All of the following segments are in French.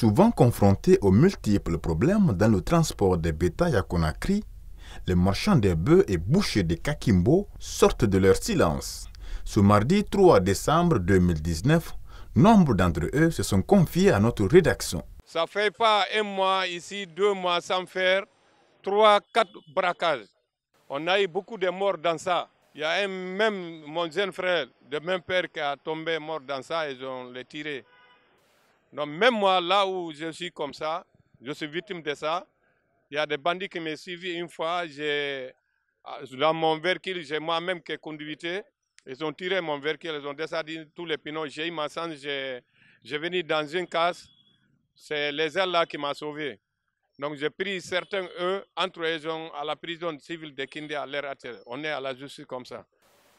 Souvent confrontés aux multiples problèmes dans le transport des bétails à Conakry, les marchands des bœufs et bouchers de Kakimbo sortent de leur silence. Ce mardi 3 décembre 2019, nombre d'entre eux se sont confiés à notre rédaction. Ça fait pas un mois ici, deux mois sans faire, trois, quatre braquages. On a eu beaucoup de morts dans ça. Il y a même, mon jeune frère, de même père qui a tombé mort dans ça, ils ont les tiré. Donc même moi, là où je suis comme ça, je suis victime de ça. Il y a des bandits qui m'ont suivi une fois. Ah, dans mon véhicule, j'ai moi-même qui conduité. Ils ont tiré mon véhicule, ils ont descendu tous les pinots. J'ai eu ma sang, j'ai venu dans une case. C'est les ailes là qui m'ont sauvé. Donc j'ai pris certains, eux, entre eux, à la prison civile de Kindé à l'air On est à la justice comme ça.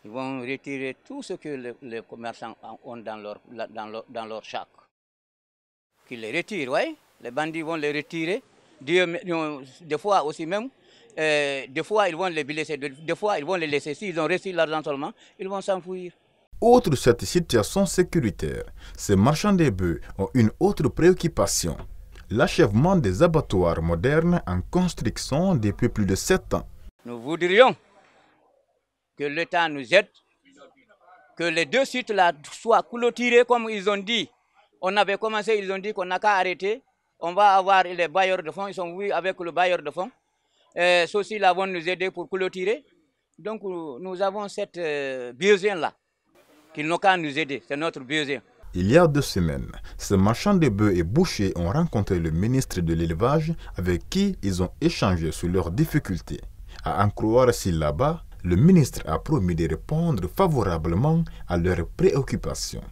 Ils vont retirer tout ce que les, commerçants ont dans leur, dans leur, dans qu'ils les retirent, ouais. Les bandits vont les retirer. Des fois aussi même, euh, des fois ils vont les blesser, des fois ils vont les laisser. S'ils ont reçu l'argent seulement, ils vont s'enfuir. Autre cette situation sécuritaire, ces marchands des bœufs ont une autre préoccupation. L'achèvement des abattoirs modernes en construction depuis plus de sept ans. Nous voudrions que l'État nous aide, que les deux sites-là soient clôturés comme ils ont dit, on avait commencé, ils ont dit qu'on n'a qu'à arrêter. On va avoir les bailleurs de fonds. Ils sont venus avec le bailleur de fonds. Euh, Ceux-ci vont nous aider pour tirer. Donc nous avons cette euh, besoin-là, qu'ils n'ont qu'à nous aider. C'est notre besoin. Il y a deux semaines, ces marchands de bœufs et bouchers ont rencontré le ministre de l'élevage avec qui ils ont échangé sur leurs difficultés. À en croire là-bas, le ministre a promis de répondre favorablement à leurs préoccupations.